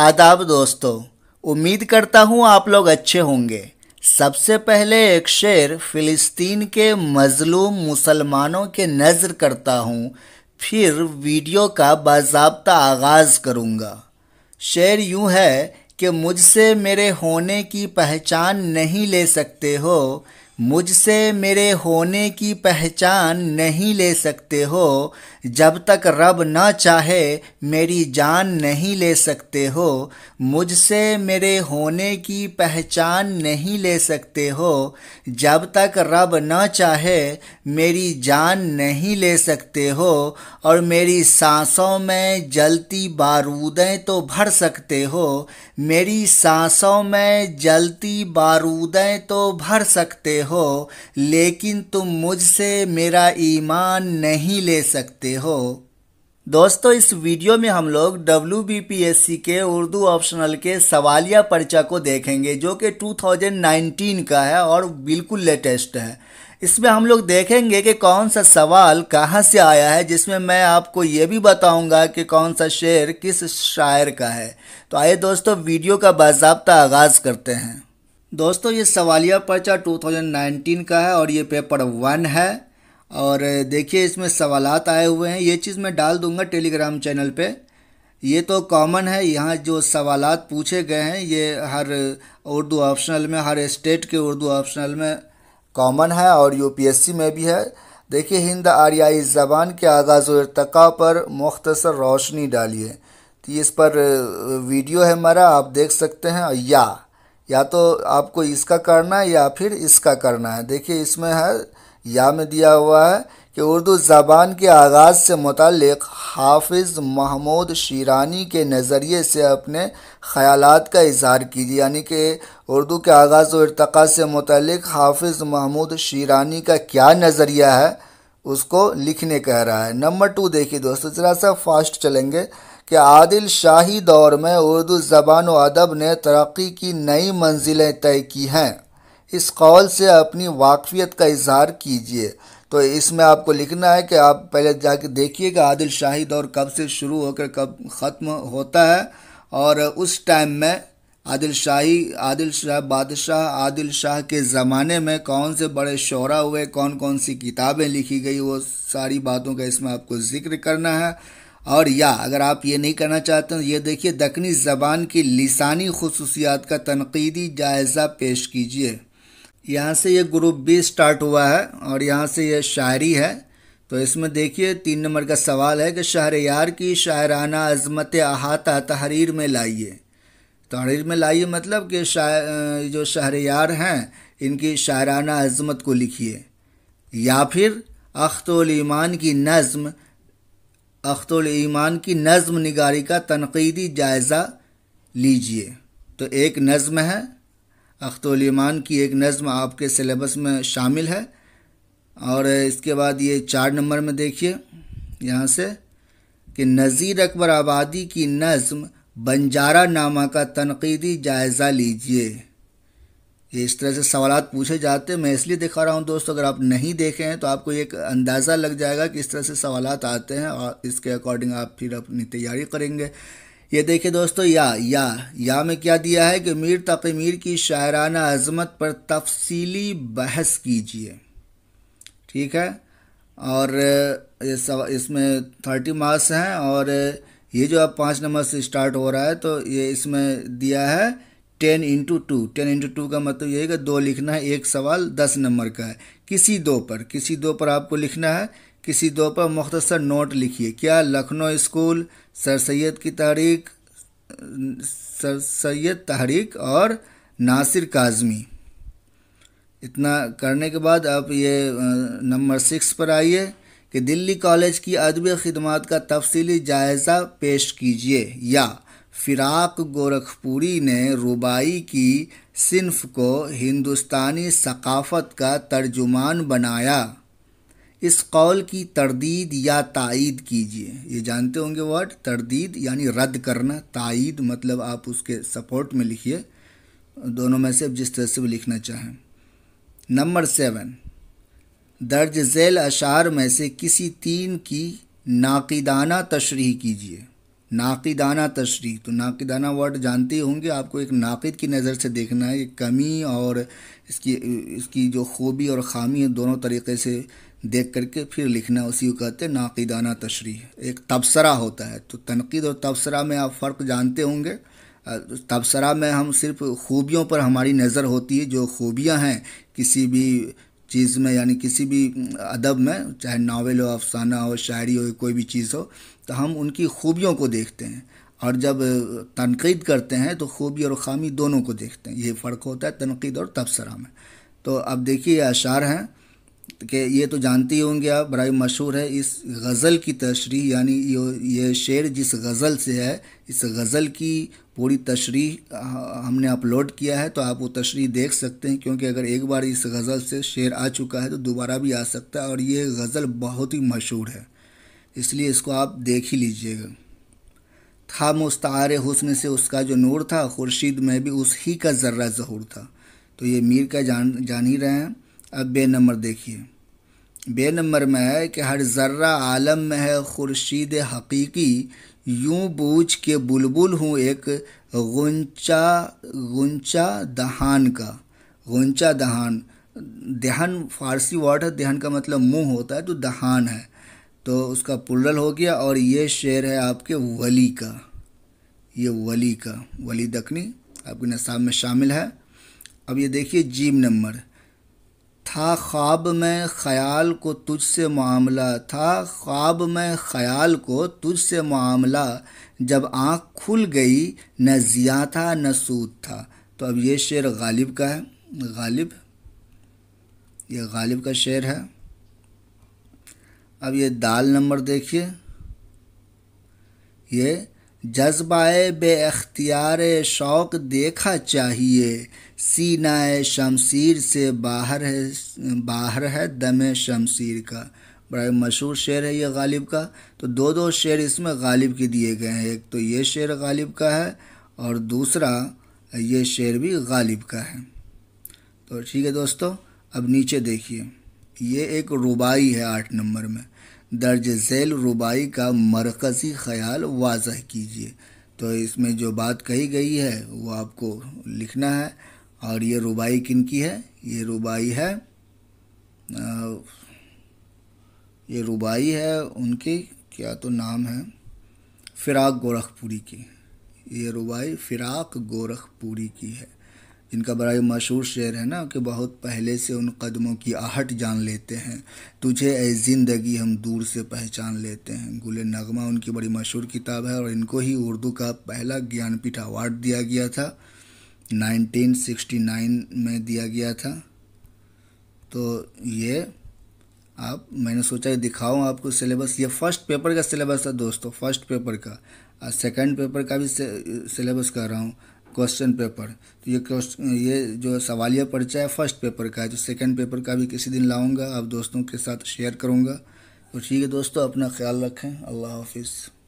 आदाब दोस्तों उम्मीद करता हूँ आप लोग अच्छे होंगे सबसे पहले एक शेर फ़िलिस्तीन के मज़लूम मुसलमानों के नज़र करता हूँ फिर वीडियो का बाबा आगाज़ करूँगा शेर यूँ है कि मुझसे मेरे होने की पहचान नहीं ले सकते हो मुझसे मेरे होने की पहचान नहीं ले सकते हो जब तक रब ना चाहे मेरी जान नहीं ले सकते हो मुझसे मेरे होने की पहचान नहीं ले सकते हो जब तक रब न चाहे मेरी जान नहीं ले सकते हो और मेरी सांसों में जलती बारूदें तो भर सकते हो मेरी सांसों में जलती बारूदें तो भर सकते हो लेकिन तुम मुझसे मेरा ईमान नहीं ले सकते हो दोस्तों इस वीडियो में हम लोग डब्ल्यू के उर्दू ऑप्शनल के सवालिया पर्चा को देखेंगे जो कि 2019 का है और बिल्कुल लेटेस्ट है इसमें हम लोग देखेंगे कि कौन सा सवाल कहाँ से आया है जिसमें मैं आपको ये भी बताऊंगा कि कौन सा शेर किस शायर का है तो आइए दोस्तों वीडियो का बाबा आगाज़ करते हैं दोस्तों ये सवालिया पर्चा 2019 का है और ये पेपर वन है और देखिए इसमें सवालात आए हुए हैं ये चीज़ मैं डाल दूंगा टेलीग्राम चैनल पे ये तो कॉमन है यहाँ जो सवालात पूछे गए हैं ये हर उर्दू ऑप्शनल में हर स्टेट के उर्दू ऑप्शनल में कॉमन है और यूपीएससी में भी है देखिए हिंद आर्याई ज़बान के आगाज़ इरतका पर मुख्तसर रोशनी डालिए तो इस पर वीडियो है हमारा आप देख सकते हैं या या तो आपको इसका करना है या फिर इसका करना है देखिए इसमें है या में दिया हुआ है कि उर्दू ज़बान के आगाज़ से मुतक़ हाफिज़ महमूद शीरानी के नज़रिए से अपने ख़याल का इजहार कीजिए यानी कि उर्दू के आगाज़ और इरतक़ा से मुतक़ हाफिज़ महमूद शीरानी का क्या नज़रिया है उसको लिखने कह रहा है नंबर टू देखिए दोस्तों ज़रा सा फास्ट चलेंगे कि आदिल शाही दौर में उर्दू ज़बान व अदब ने तरक्की की नई मंजिलें तय की हैं इस कौल से अपनी वाकफियत का इजहार कीजिए तो इसमें आपको लिखना है कि आप पहले जाके देखिएगा आदिल शाही दौर कब से शुरू होकर कब ख़त्म होता है और उस टाइम में आदिल शाही आदिल शाह बादशाह आदिल शाह के ज़माने में कौन से बड़े शोरा हुए कौन कौन सी किताबें लिखी गई वो सारी बातों का इसमें आपको ज़िक्र करना है और या अगर आप ये नहीं करना चाहते हैं ये देखिए दखनी ज़बान की लिसानी खसूसियात का तनकीदी जायज़ा पेश कीजिए यहाँ से ये ग्रुप बी स्टार्ट हुआ है और यहाँ से ये शायरी है तो इसमें देखिए तीन नंबर का सवाल है कि शहर यार की शायराना अजमत अहाता तहरीर में लाइए तहरीर में लाइए मतलब कि जो शहर यार हैं इनकी शायराना अजमत को लिखिए या फिर अख्तुल ईमान की नज़म ईमान की नज़म निगारी का तनकीदी जायज़ा लीजिए तो एक नज़म है ईमान की एक नज़म आपके सिलेबस में शामिल है और इसके बाद ये चार नंबर में देखिए यहाँ से कि नज़ीर अकबर आबादी की नज़म बंजारा नामा का तनकीदी जायज़ा लीजिए इस तरह से सवाल पूछे जाते हैं मैं इसलिए दिखा रहा हूँ दोस्तों अगर आप नहीं देखे हैं तो आपको एक अंदाज़ा लग जाएगा कि इस तरह से सवाल आते हैं और इसके अकॉर्डिंग आप फिर अपनी तैयारी करेंगे ये देखिए दोस्तों या या या में क्या दिया है कि मीर तक मीर की शायराना अजमत पर तफसीली बहस कीजिए ठीक है और इस इसमें थर्टी मार्क्स हैं और ये जो अब पाँच नंबर से स्टार्ट हो रहा है तो ये इसमें दिया है ten into two ten into two का मतलब ये है कि दो लिखना है एक सवाल दस नंबर का है किसी दो पर किसी दो पर आपको लिखना है किसी दो पर मुख्तसर नोट लिखिए क्या लखनऊ स्कूल सर सैद की तहरीक सर सैद तहरीक और नासिर काजमी इतना करने के बाद आप ये नंबर सिक्स पर आइए कि दिल्ली कॉलेज की अदबी खदमात का तफसीली जायज़ा पेश कीजिए या फिराक गोरखपुरी ने रुबाई की सिन्फ को हिंदुस्तानी सकाफ़त का तर्जुमान बनाया इस कौल की तरदीद या तइद कीजिए ये जानते होंगे वर्ड तरदीद यानी रद्द करना तइद मतलब आप उसके सपोर्ट में लिखिए दोनों में से जिस तरह से भी लिखना चाहें नंबर सेवन दर्ज झेल अशार में से किसी तीन की नाकिदाना तशरी कीजिए नाकिदाना तशरी तो नाकिदाना वर्ड जानते होंगे आपको एक नाकिद की नज़र से देखना है ये कमी और इसकी इसकी जो खूबी और ख़ामी है दोनों तरीके से देख करके फिर लिखना उसी को कहते हैं नाकिदाना तशरी एक तबसरा होता है तो तनकीद और तबसरा में आप फ़र्क जानते होंगे तबसरा में हम सिर्फ खूबियों पर हमारी नज़र होती है जो खूबियाँ हैं किसी भी चीज़ में यानी किसी भी अदब में चाहे नावल हो अफसाना हो शायरी हो कोई भी चीज़ हो तो हम उनकी खूबियों को देखते हैं और जब तनकीद करते हैं तो खूबी और ख़ामी दोनों को देखते हैं ये फ़र्क होता है तनकीद और तबसरा में तो अब देखिए अशार हैं कि ये तो जानती होंगे आप बड़ा मशहूर है इस गज़ल की तशरी यानी ये शेर जिस गज़ल से है इस गज़ल की पूरी तशरी हमने अपलोड किया है तो आप वो तशरी देख सकते हैं क्योंकि अगर एक बार इस गज़ल से शेर आ चुका है तो दोबारा भी आ सकता है और ये गज़ल बहुत ही मशहूर है इसलिए इसको आप देख ही लीजिएगा था मुस्तार हुसन से उसका जो नूर था खुर्शीद में भी उस ही का जर्रा ज़हूर था तो ये मीर का जान जान ही रहे हैं अब बे नंबर देखिए बे नंबर में है कि हर ज़र्रा आलम में है खुर्शीद हकीकी यूं बूझ के बुलबुल हूँ एक गुंचा गुंचा दहान का गुंचा दहान दहन फारसी वर्ड है दहन का मतलब मुंह होता है तो दहान है तो उसका पुलल हो गया और ये शेर है आपके वली का ये वली का वली दखनी आपके नसाब में शामिल है अब ये देखिए जीम नंबर था ख्वाब में ख्याल को तुझसे मामला था ख्वाब में ख्याल को तुझसे मामला जब आँख खुल गई न जिया था न सूद था तो अब ये शेर गालिब का है गालिब ये गालिब का शेर है अब ये दाल नंबर देखिए ये जज्बाए बे अख्तियार शौक़ देखा चाहिए सीनाए शमशीर से बाहर है बाहर है दम शमशीर का बड़ा मशहूर शेर है ये गालिब का तो दो दो शेर इसमें गालिब के दिए गए हैं एक तो ये शेर गालिब का है और दूसरा ये शेर भी गालिब का है तो ठीक है दोस्तों अब नीचे देखिए ये एक रुबाई है आठ नंबर में दर्ज झैल रुबाई का मरकज़ी ख्याल वाजह कीजिए तो इसमें जो बात कही गई है वो आपको लिखना है और ये रुबाई किन की है ये रुबाई है ये रुबाई है उनकी क्या तो नाम है फ़िराक गोरखपुरी की ये रुबाई फ़िराक गोरखपुरी की है इनका बड़ा ही मशहूर शेर है ना कि बहुत पहले से उन कदमों की आहट जान लेते हैं तुझे ए ज़िंदगी हम दूर से पहचान लेते हैं गुल नगमा उनकी बड़ी मशहूर किताब है और इनको ही उर्दू का पहला ज्ञानपीठ अवार्ड दिया गया था 1969 में दिया गया था तो ये आप मैंने सोचा दिखाऊं आपको सिलेबस ये फर्स्ट पेपर का सिलेबस था दोस्तों फर्स्ट पेपर का और सेकंड पेपर का भी सिलेबस कर रहा हूँ क्वेश्चन पेपर तो ये क्वेश्चन ये जो सवालिया पर्चा है फर्स्ट पेपर का है तो सेकंड पेपर का भी किसी दिन लाऊंगा आप दोस्तों के साथ शेयर करूँगा तो ठीक है दोस्तों अपना ख्याल रखें अल्लाह हाफिज़